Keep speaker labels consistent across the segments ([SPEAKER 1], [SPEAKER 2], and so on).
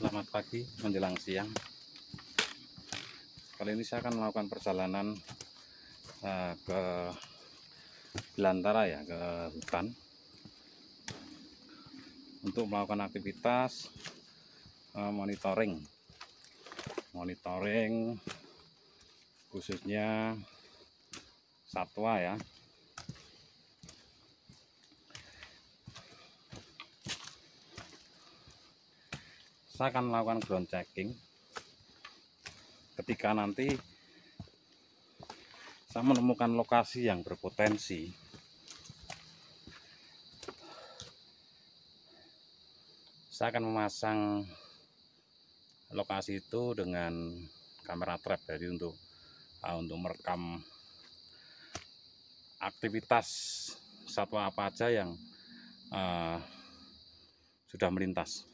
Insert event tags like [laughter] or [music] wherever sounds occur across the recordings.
[SPEAKER 1] Selamat pagi menjelang siang. Kali ini saya akan melakukan perjalanan uh, ke Belantara ya, ke hutan untuk melakukan aktivitas uh, monitoring, monitoring khususnya satwa ya, saya akan melakukan ground checking ketika nanti saya menemukan lokasi yang berpotensi saya akan memasang lokasi itu dengan kamera trap jadi untuk ah, untuk merekam aktivitas satwa apa aja yang uh, sudah melintas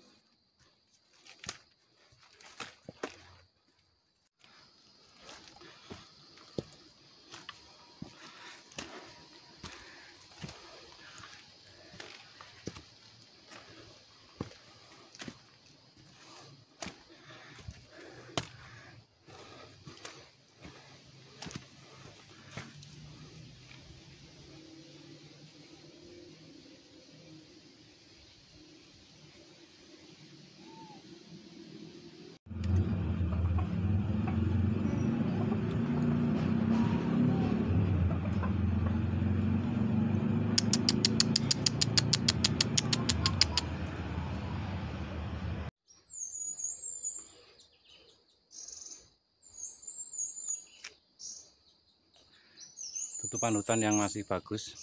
[SPEAKER 1] tutupan hutan yang masih bagus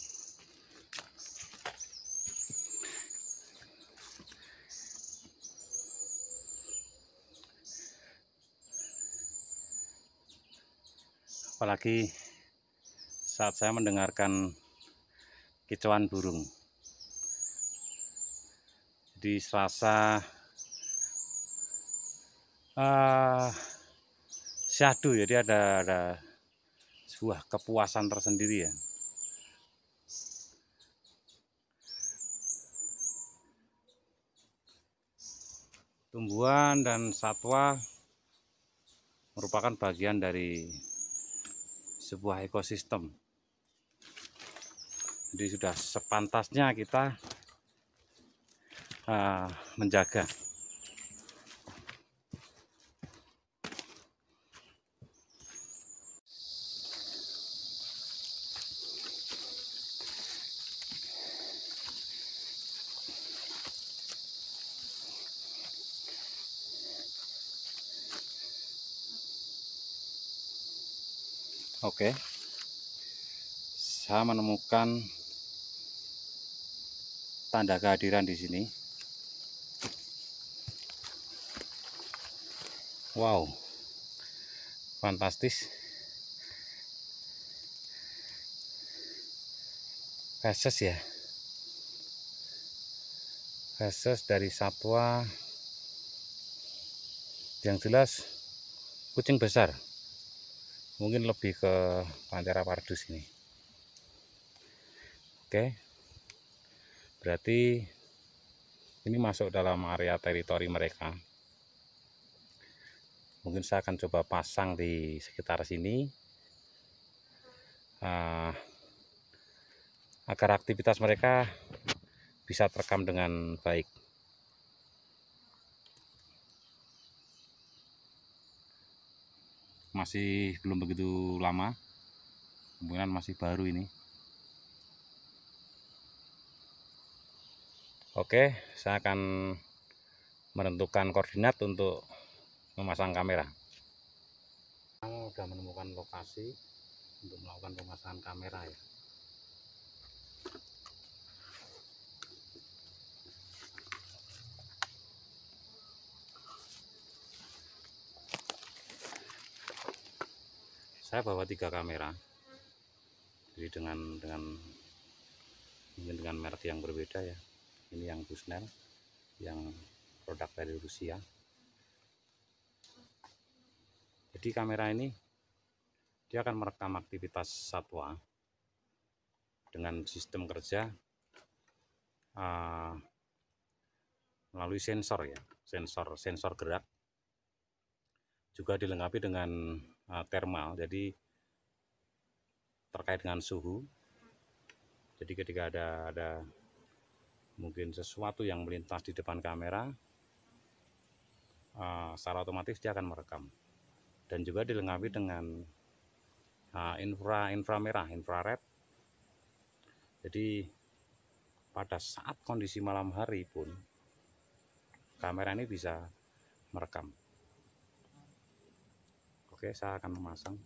[SPEAKER 1] apalagi saat saya mendengarkan kicauan burung di Selasa uh, syahdu jadi ada ada sebuah kepuasan tersendiri ya. Tumbuhan dan satwa merupakan bagian dari sebuah ekosistem. Jadi sudah sepantasnya kita uh, menjaga. Oke. Saya menemukan tanda kehadiran di sini. Wow. Fantastis. Feses ya. Feses dari satwa yang jelas kucing besar mungkin lebih ke pantera pardus ini oke berarti ini masuk dalam area teritori mereka mungkin saya akan coba pasang di sekitar sini uh, agar aktivitas mereka bisa terekam dengan baik masih belum begitu lama kemungkinan masih baru ini Oke saya akan menentukan koordinat untuk memasang kamera sudah menemukan lokasi untuk melakukan pemasangan kamera ya saya bawa tiga kamera jadi dengan dengan mungkin dengan merek yang berbeda ya ini yang Busnel yang produk dari Rusia jadi kamera ini dia akan merekam aktivitas satwa dengan sistem kerja uh, melalui sensor ya sensor sensor gerak juga dilengkapi dengan Eh, termal jadi terkait dengan suhu jadi ketika ada ada mungkin sesuatu yang melintas di depan kamera uh, secara otomatis dia akan merekam dan juga dilengkapi dengan uh, infra inframerah infrared jadi pada saat kondisi malam hari pun kamera ini bisa merekam Oke, saya akan memasang.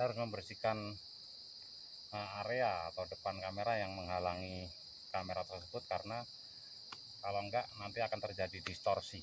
[SPEAKER 1] harus membersihkan eh, area atau depan kamera yang menghalangi kamera tersebut karena kalau enggak nanti akan terjadi distorsi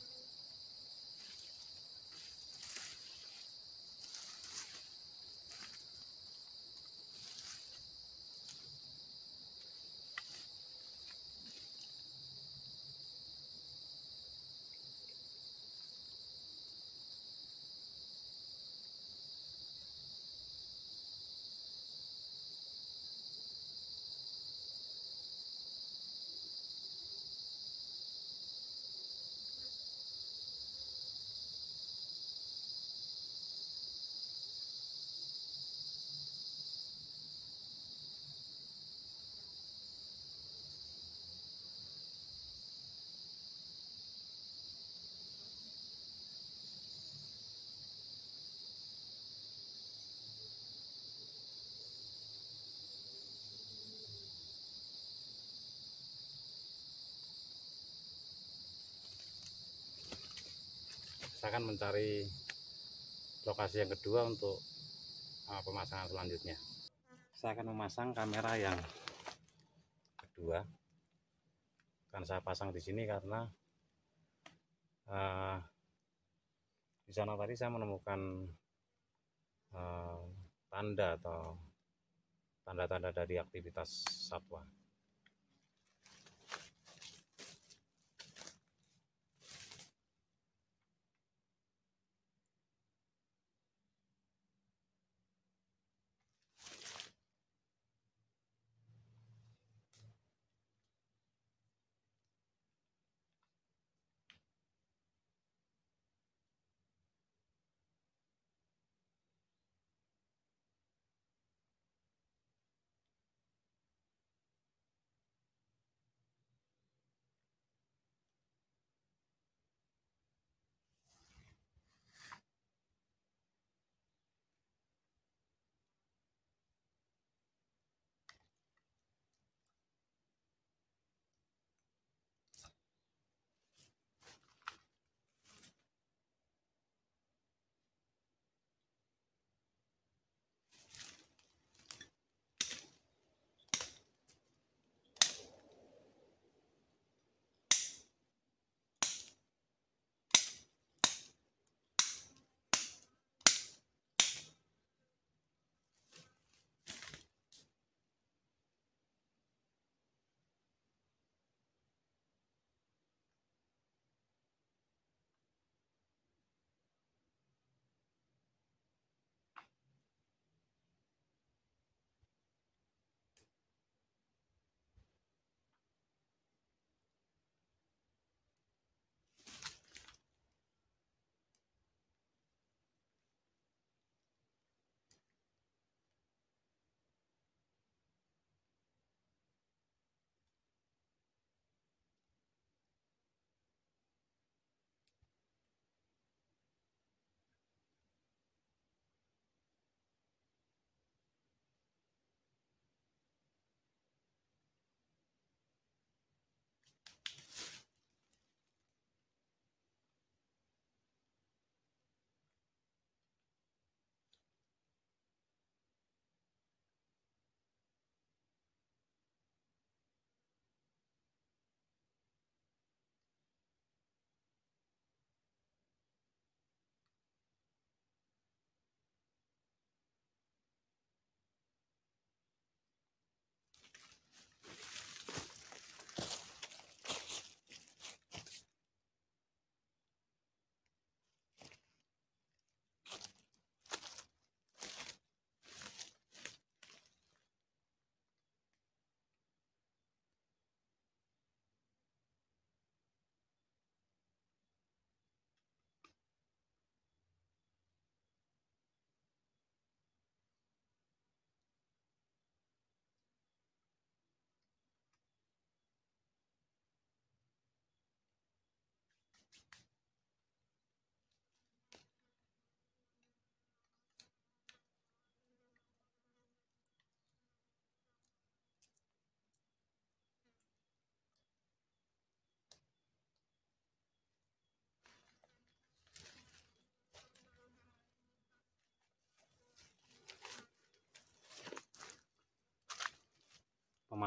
[SPEAKER 1] saya akan mencari lokasi yang kedua untuk uh, pemasangan selanjutnya saya akan memasang kamera yang kedua akan saya pasang di sini karena uh, di sana tadi saya menemukan uh, tanda atau tanda-tanda dari aktivitas satwa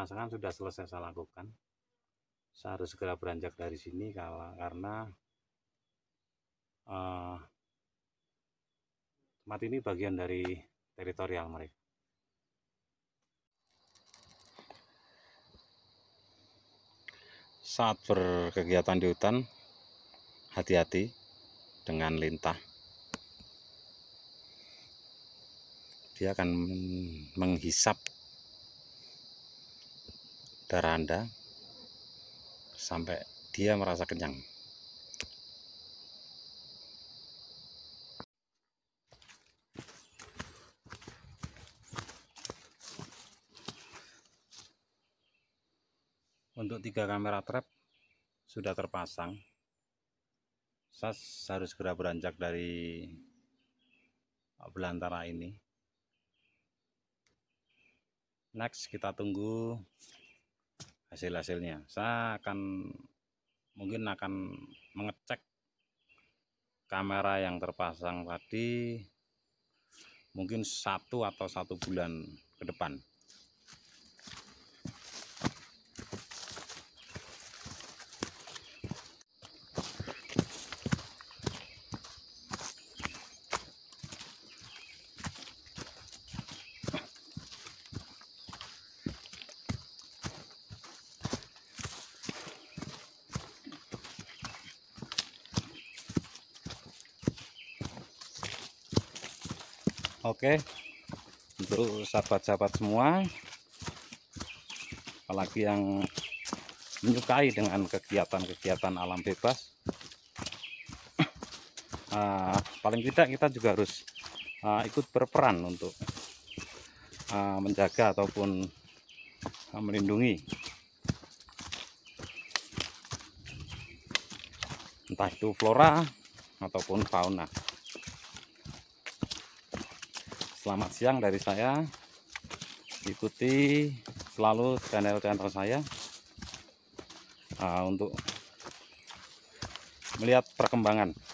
[SPEAKER 1] pemasangan sudah selesai saya lakukan saya harus segera beranjak dari sini karena uh, tempat ini bagian dari teritorial mereka saat berkegiatan di hutan hati-hati dengan lintah dia akan menghisap darah Anda sampai dia merasa kenyang. Untuk tiga kamera trap sudah terpasang. Saya harus segera beranjak dari belantara ini. Next kita tunggu hasil-hasilnya saya akan mungkin akan mengecek kamera yang terpasang tadi mungkin satu atau satu bulan ke depan Oke untuk sahabat-sahabat semua apalagi yang menyukai dengan kegiatan-kegiatan alam bebas uh, [coughs] paling tidak kita juga harus uh, ikut berperan untuk uh, menjaga ataupun uh, melindungi entah itu flora ataupun fauna Selamat siang dari saya. Ikuti selalu channel-channel saya uh, untuk melihat perkembangan